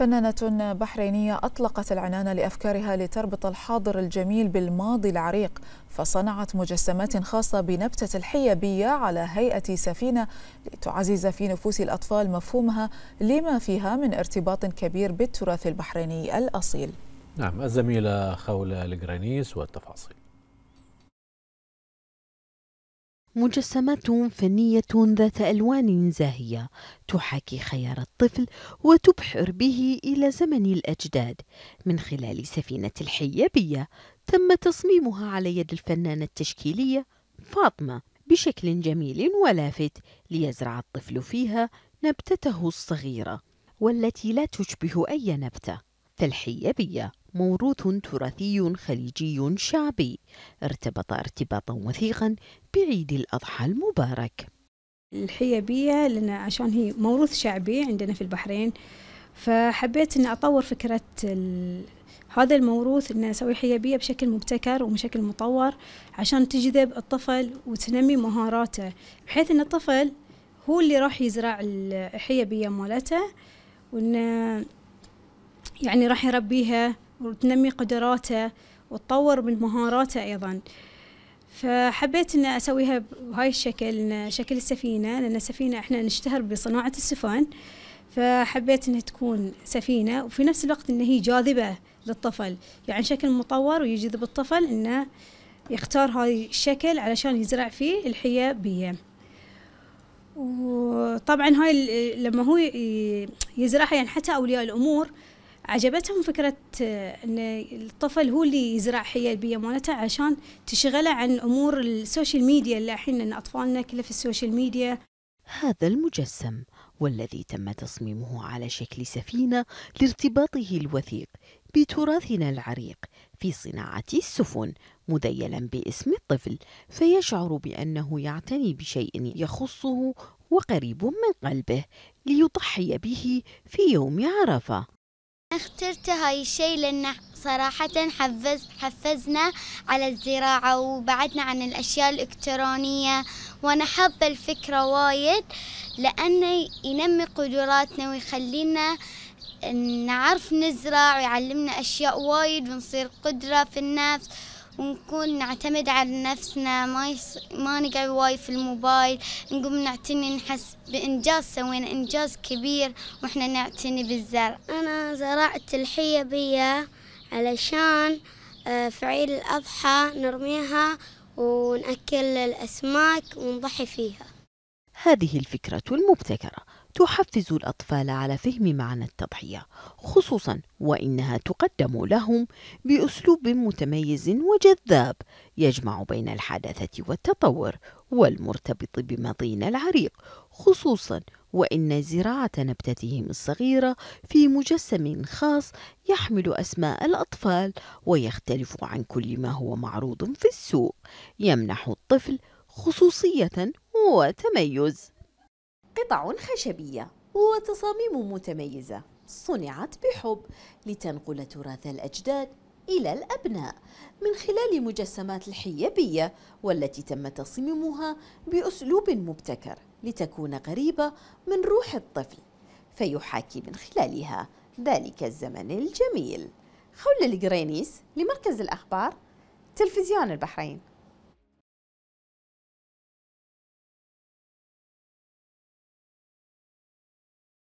فنانة بحرينية أطلقت العنان لأفكارها لتربط الحاضر الجميل بالماضي العريق فصنعت مجسمات خاصة بنبتة الحيابية على هيئة سفينة لتعزز في نفوس الأطفال مفهومها لما فيها من ارتباط كبير بالتراث البحريني الأصيل نعم الزميلة خولة الجرانيس والتفاصيل مجسمات فنية ذات ألوان زاهية تحاكي خيار الطفل وتبحر به إلى زمن الأجداد من خلال سفينة الحيابية تم تصميمها على يد الفنانة التشكيلية فاطمة بشكل جميل ولافت ليزرع الطفل فيها نبتته الصغيرة والتي لا تشبه أي نبتة فالحيابية موروث تراثي خليجي شعبي ارتبط ارتباطا وثيقا بعيد الأضحى المبارك الحيابيه لنا عشان هي موروث شعبي عندنا في البحرين فحبيت أن أطور فكرة هذا الموروث أن أسوي حيابيه بشكل مبتكر وبشكل مطور عشان تجذب الطفل وتنمي مهاراته بحيث أن الطفل هو اللي راح يزرع الحيابيه مالته وأنه يعني راح يربيها وتنمي قدراته وتطور من مهاراته أيضا فحبيت أن أسويها بهاي الشكل شكل السفينة لأن السفينة إحنا نشتهر بصناعة السفن فحبيت أنها تكون سفينة وفي نفس الوقت أن هي جاذبة للطفل يعني شكل مطور ويجذب الطفل أنه يختار هاي الشكل علشان يزرع فيه الحية بيه وطبعا هاي لما هو يزرعها يعني حتى أولياء الأمور عجبتهم فكرة آه، أن الطفل هو اللي يزرع حيل بيمونته عشان تشغله عن أمور السوشيال ميديا اللي الحين أن أطفالنا كله في السوشيال ميديا هذا المجسم والذي تم تصميمه على شكل سفينة لارتباطه الوثيق بتراثنا العريق في صناعة السفن مذيلا باسم الطفل فيشعر بأنه يعتني بشيء يخصه وقريب من قلبه ليضحي به في يوم عرفة اخترت هاي الشيء لأنه صراحة حفز حفزنا على الزراعة وبعدنا عن الأشياء الإلكترونية وأنا حابة الفكرة وايد لأنه ينمي قدراتنا ويخلينا نعرف نزرع ويعلمنا أشياء وايد ونصير قدرة في النفس ونكون نعتمد على نفسنا ما يص... ما نقعد واي في الموبايل نقوم نعتني نحس بإنجاز سوينا إنجاز كبير وإحنا نعتني بالزرع أنا زرعت الحيبية علشان آه، في عيد الأضحى نرميها ونأكل الأسماك ونضحي فيها هذه الفكرة المبتكرة تحفز الأطفال على فهم معنى التضحية خصوصا وإنها تقدم لهم بأسلوب متميز وجذاب يجمع بين الحداثة والتطور والمرتبط بماضينا العريق خصوصا وإن زراعة نبتتهم الصغيرة في مجسم خاص يحمل أسماء الأطفال ويختلف عن كل ما هو معروض في السوق يمنح الطفل خصوصية وتميز قطع خشبية وتصاميم متميزة صنعت بحب لتنقل تراث الأجداد إلى الأبناء من خلال مجسمات الحيبية والتي تم تصميمها بأسلوب مبتكر لتكون قريبة من روح الطفل فيحاكي من خلالها ذلك الزمن الجميل خولة القرينيس لمركز الأخبار تلفزيون البحرين